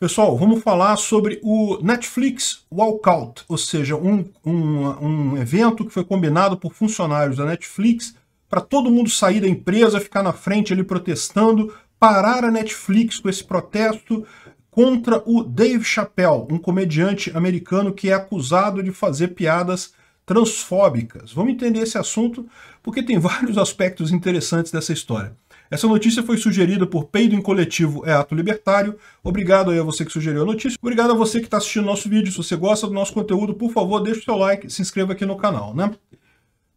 Pessoal, vamos falar sobre o Netflix Walkout, ou seja, um, um, um evento que foi combinado por funcionários da Netflix para todo mundo sair da empresa, ficar na frente ali protestando, parar a Netflix com esse protesto contra o Dave Chappelle, um comediante americano que é acusado de fazer piadas transfóbicas. Vamos entender esse assunto porque tem vários aspectos interessantes dessa história. Essa notícia foi sugerida por Peido em Coletivo é Ato Libertário. Obrigado aí a você que sugeriu a notícia. Obrigado a você que está assistindo nosso vídeo. Se você gosta do nosso conteúdo, por favor, deixe o seu like e se inscreva aqui no canal, né?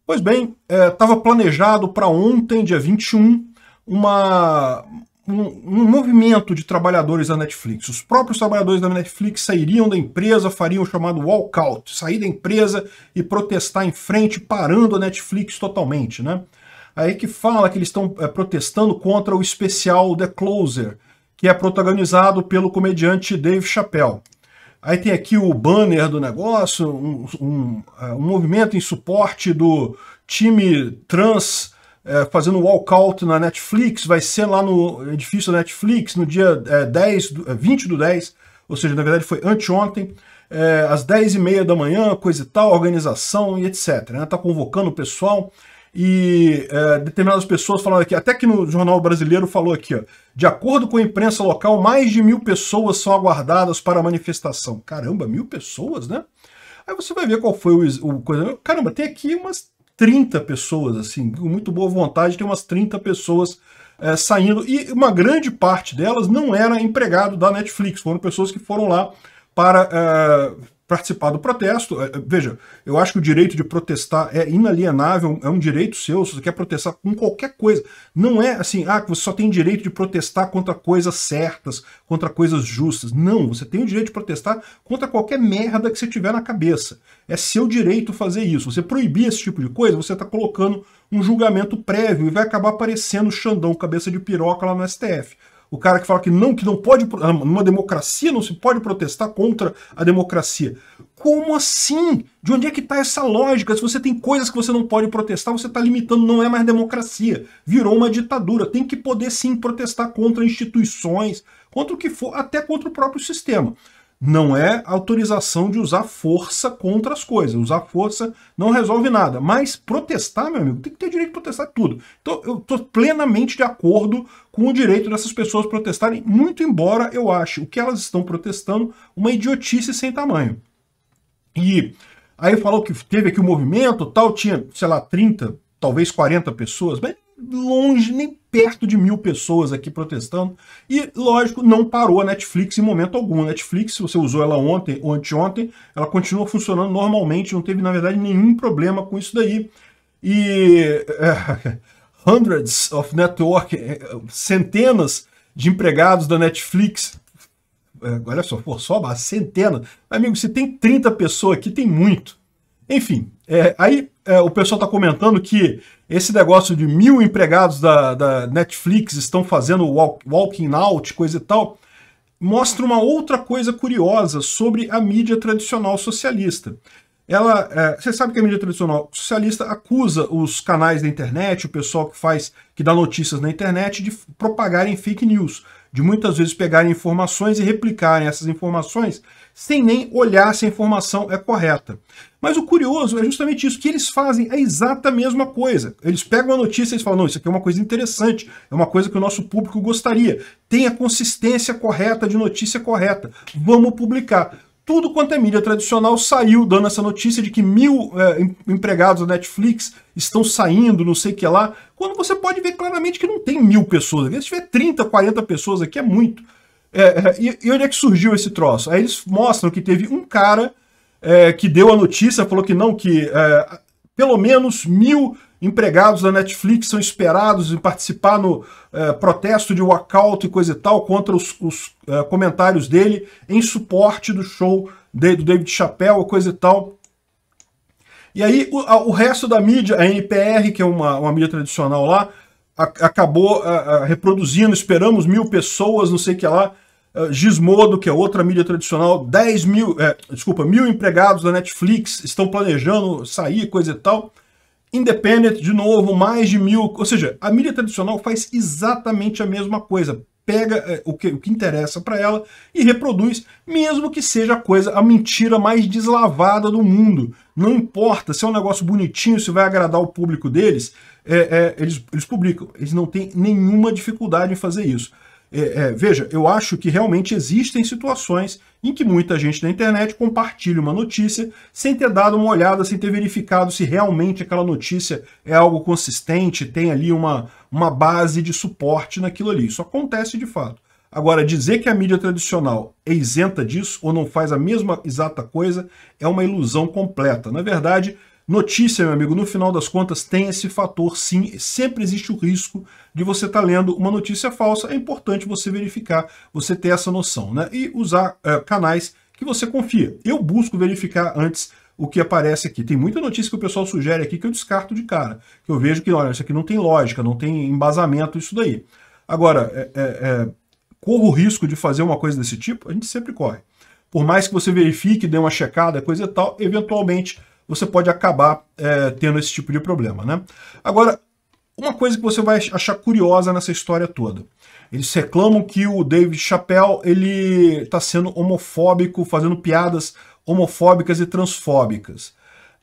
Pois bem, estava é, planejado para ontem, dia 21, uma, um, um, movimento de trabalhadores da Netflix. Os próprios trabalhadores da Netflix sairiam da empresa, fariam o chamado walkout, sair da empresa e protestar em frente, parando a Netflix totalmente, né? aí que fala que eles estão é, protestando contra o especial The Closer, que é protagonizado pelo comediante Dave Chappelle. Aí tem aqui o banner do negócio, um, um, eh, um movimento em suporte do time trans é, fazendo walkout na Netflix, vai ser lá no edifício da Netflix no dia é, 10, 20 do 10, ou seja, na verdade foi anteontem, é, às 10 e meia da manhã, coisa e tal, organização e etc. Está né? Tá convocando o pessoal e é, determinadas pessoas falaram aqui, até que no Jornal Brasileiro falou aqui, ó, de acordo com a imprensa local, mais de mil pessoas são aguardadas para a manifestação. Caramba, mil pessoas, né? Aí você vai ver qual foi o, o coisa. Né? Caramba, tem aqui umas 30 pessoas, assim, com muito boa vontade, tem umas 30 pessoas é, saindo, e uma grande parte delas não era empregado da Netflix, foram pessoas que foram lá para é, participar do protesto. É, é, veja, eu acho que o direito de protestar é inalienável, é um direito seu, se você quer protestar com qualquer coisa. Não é assim, ah, você só tem direito de protestar contra coisas certas, contra coisas justas. Não, você tem o direito de protestar contra qualquer merda que você tiver na cabeça. É seu direito fazer isso. Você proibir esse tipo de coisa, você está colocando um julgamento prévio e vai acabar aparecendo o Xandão cabeça de piroca lá no STF o cara que fala que não, que não pode, ah, numa democracia não se pode protestar contra a democracia. Como assim? De onde é que está essa lógica? Se você tem coisas que você não pode protestar, você está limitando, não é mais democracia. Virou uma ditadura. Tem que poder sim protestar contra instituições, contra o que for, até contra o próprio sistema não é autorização de usar força contra as coisas. Usar força não resolve nada. Mas protestar, meu amigo, tem que ter direito de protestar tudo. Então eu estou plenamente de acordo com o direito dessas pessoas protestarem, muito embora eu ache o que elas estão protestando uma idiotice sem tamanho. E aí falou que teve aqui o um movimento, tal, tinha, sei lá, 30, talvez 40 pessoas. Bem, longe, nem perto de mil pessoas aqui protestando. E, lógico, não parou a Netflix em momento algum. A Netflix, se você usou ela ontem ou anteontem, ela continua funcionando normalmente, não teve, na verdade, nenhum problema com isso daí. E é, hundreds of network, é, centenas de empregados da Netflix. É, olha só, pô, só uma centena. Amigo, se tem 30 pessoas aqui, tem muito. Enfim, é, aí é, o pessoal está comentando que esse negócio de mil empregados da, da Netflix estão fazendo walk, walking out, coisa e tal, mostra uma outra coisa curiosa sobre a mídia tradicional socialista. Ela, é, você sabe que a mídia tradicional socialista acusa os canais da internet, o pessoal que faz, que dá notícias na internet, de propagarem fake news de muitas vezes pegarem informações e replicarem essas informações sem nem olhar se a informação é correta. Mas o curioso é justamente isso, que eles fazem a exata mesma coisa. Eles pegam uma notícia e falam, não, isso aqui é uma coisa interessante, é uma coisa que o nosso público gostaria, tem a consistência correta de notícia correta, vamos publicar tudo quanto é mídia tradicional saiu dando essa notícia de que mil é, empregados da Netflix estão saindo, não sei o que lá, quando você pode ver claramente que não tem mil pessoas Se tiver 30, 40 pessoas aqui, é muito. É, é, e, e, onde é que surgiu esse troço? Aí eles mostram que teve um cara é, que deu a notícia, falou que não, que é, pelo menos mil empregados da Netflix são esperados em participar no eh, protesto de walkout e coisa e tal contra os, os eh, comentários dele em suporte do show de, do David Chappelle, coisa e tal. E aí o, a, o, resto da mídia, a NPR, que é uma, uma mídia tradicional lá, a, acabou a, reproduzindo, esperamos mil pessoas, não sei o que lá, eh, Gizmodo, que é outra mídia tradicional, 10 mil, eh, desculpa, mil empregados da Netflix estão planejando sair, coisa e tal. Independent, de novo, mais de mil. Ou seja, a mídia tradicional faz exatamente a mesma coisa. Pega é, o, que, o que interessa para ela e reproduz, mesmo que seja a coisa, a mentira mais deslavada do mundo. Não importa se é um negócio bonitinho, se vai agradar o público deles, é, é, eles, eles publicam. Eles não têm nenhuma dificuldade em fazer isso. É, é, veja, eu acho que realmente existem situações em que muita gente na internet compartilha uma notícia sem ter dado uma olhada, sem ter verificado se realmente aquela notícia é algo consistente, tem ali uma, uma base de suporte naquilo ali. Isso acontece de fato. Agora, dizer que a mídia tradicional é isenta disso ou não faz a mesma exata coisa é uma ilusão completa. Na verdade, Notícia, meu amigo, no final das contas tem esse fator sim, sempre existe o risco de você estar tá lendo uma notícia falsa, é importante você verificar, você ter essa noção, né? E usar é, canais que você confia. Eu busco verificar antes o que aparece aqui. Tem muita notícia que o pessoal sugere aqui que eu descarto de cara, que eu vejo que, olha, isso aqui não tem lógica, não tem embasamento, isso daí. Agora, é, é, corro o risco de fazer uma coisa desse tipo? A gente sempre corre. Por mais que você verifique, dê uma checada, coisa e tal, eventualmente você pode acabar é, tendo esse tipo de problema. Né? Agora, uma coisa que você vai achar curiosa nessa história toda. Eles reclamam que o David Chappelle ele está sendo homofóbico, fazendo piadas homofóbicas e transfóbicas.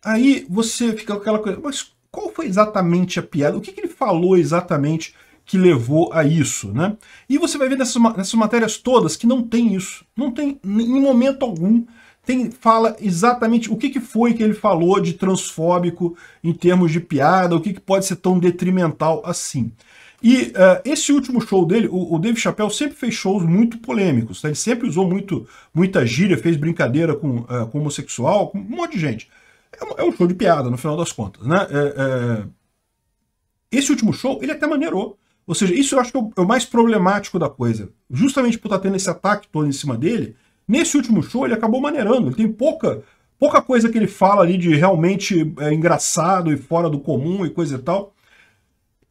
Aí você fica com aquela coisa, mas qual foi exatamente a piada? O que, que ele falou exatamente que levou a isso, né? E você vai ver nessas, nessas matérias todas que não tem isso. Não tem, em momento algum, tem, fala exatamente o que, que foi que ele falou de transfóbico em termos de piada, o que, que pode ser tão detrimental assim. E uh, esse último show dele, o, o Dave Chappelle sempre fez shows muito polêmicos, tá? ele sempre usou muito, muita gíria, fez brincadeira com, uh, com homossexual, com um monte de gente. É, é, um show de piada, no final das contas. Né? É, é... Esse último show, ele até maneirou. Ou seja, isso eu acho que é o é mais problemático da coisa. Justamente por estar tá tendo esse ataque todo em cima dele, Nesse último show, ele acabou maneirando. Ele tem pouca, pouca coisa que ele fala ali de realmente é, engraçado e fora do comum e coisa e tal.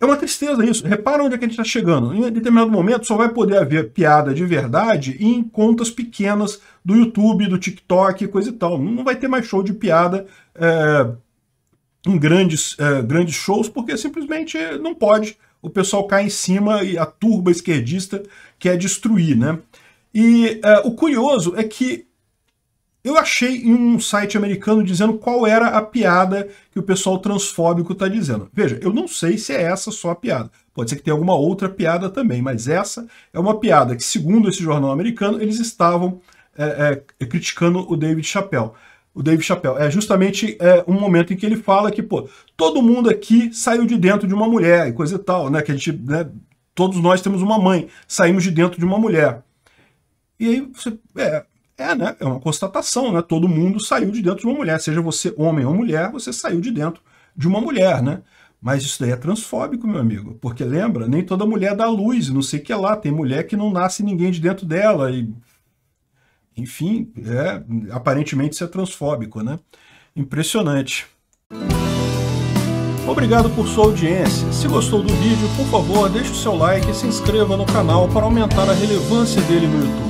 É uma tristeza isso. Repara onde é que a gente está chegando. Em determinado momento, só vai poder haver piada de verdade em contas pequenas do YouTube, do TikTok, coisa e tal. Não vai ter mais show de piada é, em grandes, é, grandes shows, porque simplesmente não pode. O pessoal cai em cima e a turba esquerdista quer destruir, né? E uh, o curioso é que eu achei em um site americano dizendo qual era a piada que o pessoal transfóbico está dizendo. Veja, eu não sei se é essa só a piada. Pode ser que tenha alguma outra piada também, mas essa é uma piada que, segundo esse jornal americano, eles estavam é, é, criticando o David Chappelle. O David Chappelle. É justamente é, um momento em que ele fala que, pô, todo mundo aqui saiu de dentro de uma mulher e coisa e tal, né? Que a gente, né, todos nós temos uma mãe, saímos de dentro de uma mulher. E aí você. É, é, né? É uma constatação, né? Todo mundo saiu de dentro de uma mulher. Seja você homem ou mulher, você saiu de dentro de uma mulher, né? Mas isso daí é transfóbico, meu amigo. Porque lembra, nem toda mulher dá luz, não sei o que lá. Tem mulher que não nasce ninguém de dentro dela. E... Enfim, é, aparentemente isso é transfóbico, né? Impressionante. Obrigado por sua audiência. Se gostou do vídeo, por favor, deixe o seu like e se inscreva no canal para aumentar a relevância dele no YouTube.